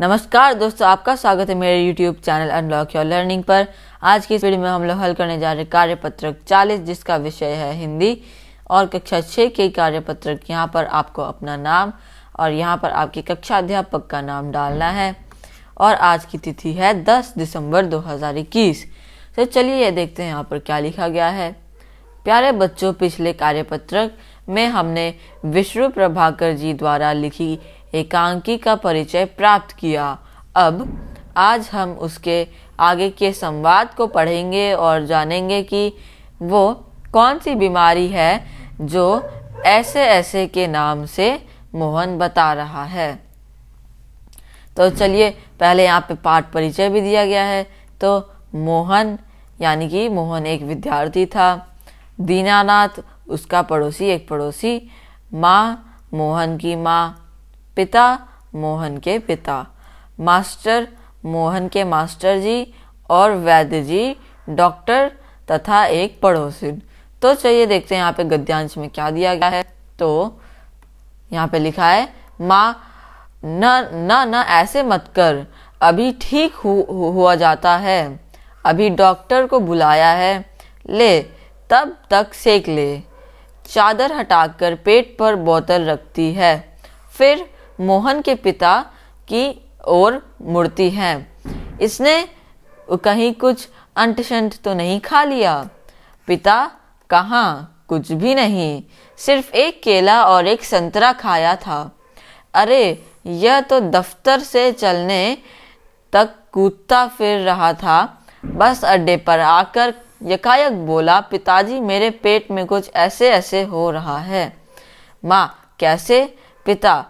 नमस्कार दोस्तों आपका स्वागत है मेरे YouTube channel unlock your learning पर आज की इस वीडियो में हम लोग हल करने जा रहे कार्यपत्रक 40 जिसका विषय है हिंदी और कक्षा 6 के कार्यपत्रक यहाँ पर आपको अपना नाम और यहाँ पर आपके कक्षा अध्यापक का नाम डालना है और आज की तिथि है 10 दिसंबर 2021 तो चलिए ये देखते हैं यहाँ पर क्या लिखा गया है प्यारे बच्चों पिछले कार्यपत्रक में हमने विष्णु प्रभाकर जी द्वारा लिखी एकांकी का परिचय प्राप्त किया अब आज हम उसके आगे के संवाद को पढ़ेंगे और जानेंगे कि वो कौन सी बीमारी है जो ऐसे ऐसे के नाम से मोहन बता रहा है तो चलिए पहले यहाँ पे पाठ परिचय भी दिया गया है तो मोहन यानी कि मोहन एक विद्यार्थी था दीनानाथ उसका पड़ोसी एक पड़ोसी माँ मोहन की माँ पिता मोहन के पिता मास्टर मोहन के मास्टर जी और वैद्य जी डॉक्टर तथा एक पड़ोसी तो चलिए देखते हैं यहाँ पे गद्यांश में क्या दिया गया है तो यहाँ पे लिखा है माँ न न न ऐसे मत कर अभी ठीक हु, हु, हुआ जाता है अभी डॉक्टर को बुलाया है ले तब तक सेक ले चादर हटाकर पेट पर बोतल रखती है फिर मोहन के पिता की ओर मुड़ती है इसने कहीं कुछ अंटशंट तो नहीं खा लिया पिता कहाँ कुछ भी नहीं सिर्फ एक केला और एक संतरा खाया था अरे यह तो दफ्तर से चलने तक कूदता फिर रहा था बस अड्डे पर आकर यकायक बोला पिताजी मेरे पेट में कुछ ऐसे ऐसे हो रहा है माँ कैसे पिता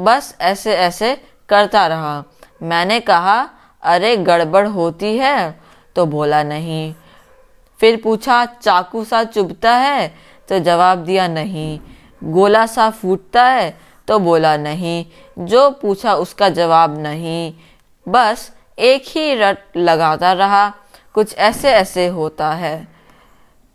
बस ऐसे ऐसे करता रहा मैंने कहा अरे गड़बड़ होती है तो बोला नहीं फिर पूछा चाकू सा चुभता है तो जवाब दिया नहीं गोला सा फूटता है तो बोला नहीं जो पूछा उसका जवाब नहीं बस एक ही रट लगाता रहा कुछ ऐसे ऐसे होता है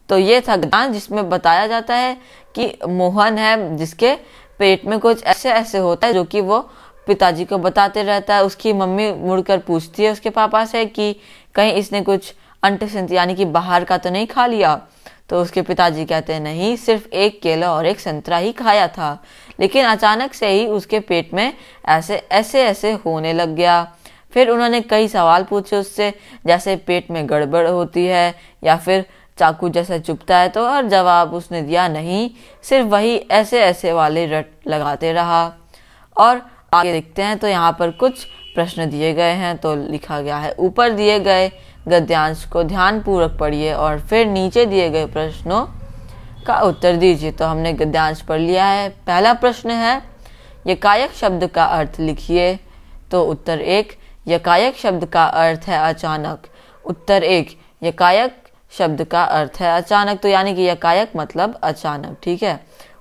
तो ये था ज्ञान जिसमें बताया जाता है कि मोहन है जिसके पेट में कुछ ऐसे ऐसे होता है जो कि वो पिताजी को बताते रहता है उसकी मम्मी मुड़कर पूछती है उसके पापा से कि कहीं इसने कुछ अंटसेंत यानी कि बाहर का तो नहीं खा लिया तो उसके पिताजी कहते हैं नहीं सिर्फ एक केला और एक संतरा ही खाया था लेकिन अचानक से ही उसके पेट में ऐसे ऐसे ऐसे होने लग गया फिर उन्होंने कई सवाल पूछे उससे जैसे पेट में गड़बड़ होती है या फिर चाकू जैसा चुपता है तो और जवाब उसने दिया नहीं सिर्फ वही ऐसे ऐसे वाले रट लगाते रहा और आगे देखते हैं तो यहाँ पर कुछ प्रश्न दिए गए हैं तो लिखा गया है ऊपर दिए गए गद्यांश को ध्यानपूर्वक पढ़िए और फिर नीचे दिए गए प्रश्नों का उत्तर दीजिए तो हमने गद्यांश पढ़ लिया है पहला प्रश्न है यकायक शब्द का अर्थ लिखिए तो उत्तर एक यकायक शब्द का अर्थ है अचानक उत्तर एक यकायक शब्द का अर्थ है अचानक तो यानी कि यकायक मतलब अचानक ठीक है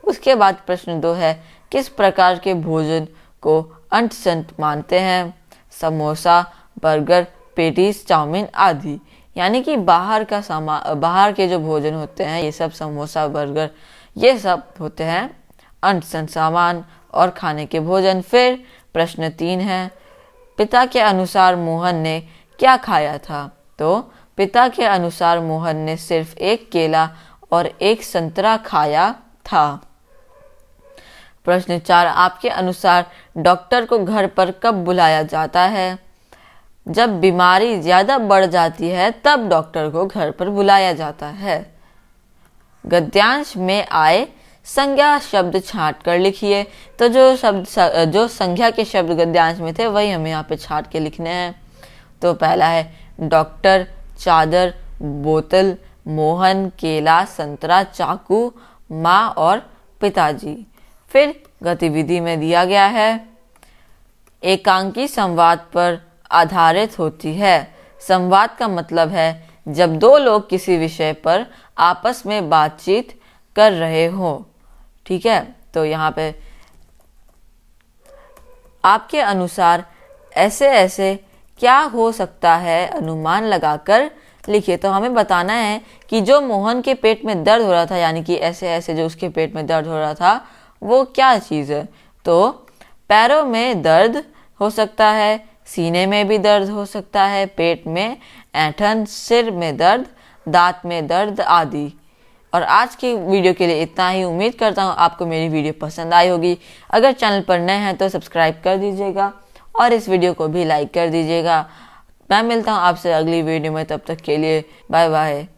उसके बाद प्रश्न दो है किस प्रकार के भोजन को अंटसंत मानते हैं समोसा बर्गर पेटीज चाउमीन आदि यानी कि बाहर का सामान बाहर के जो भोजन होते हैं ये सब समोसा बर्गर ये सब होते हैं अंटसंत सामान और खाने के भोजन फिर प्रश्न तीन है पिता के अनुसार मोहन ने क्या खाया था तो पिता के अनुसार मोहन ने सिर्फ एक केला और एक संतरा खाया था प्रश्न चार आपके अनुसार डॉक्टर को घर पर कब बुलाया जाता है जब बीमारी ज़्यादा बढ़ जाती है तब डॉक्टर को घर पर बुलाया जाता है गद्यांश में आए संज्ञा शब्द छाट कर लिखिए तो जो शब्द जो संज्ञा के शब्द गद्यांश में थे वही हमें यहाँ पे छाट के लिखने हैं तो पहला है डॉक्टर चादर बोतल मोहन केला संतरा चाकू माँ और पिताजी फिर गतिविधि में दिया गया है एकांकी संवाद पर आधारित होती है संवाद का मतलब है जब दो लोग किसी विषय पर आपस में बातचीत कर रहे हो ठीक है तो यहाँ पे आपके अनुसार ऐसे ऐसे क्या हो सकता है अनुमान लगाकर लिखिए तो हमें बताना है कि जो मोहन के पेट में दर्द हो रहा था यानी कि ऐसे ऐसे जो उसके पेट में दर्द हो रहा था वो क्या चीज़ है तो पैरों में दर्द हो सकता है सीने में भी दर्द हो सकता है पेट में ऐठन सिर में दर्द दांत में दर्द आदि और आज की वीडियो के लिए इतना ही उम्मीद करता हूँ आपको मेरी वीडियो पसंद आई होगी अगर चैनल पर नए हैं तो सब्सक्राइब कर दीजिएगा और इस वीडियो को भी लाइक कर दीजिएगा मैं मिलता हूँ आपसे अगली वीडियो में तब तक के लिए बाय बाय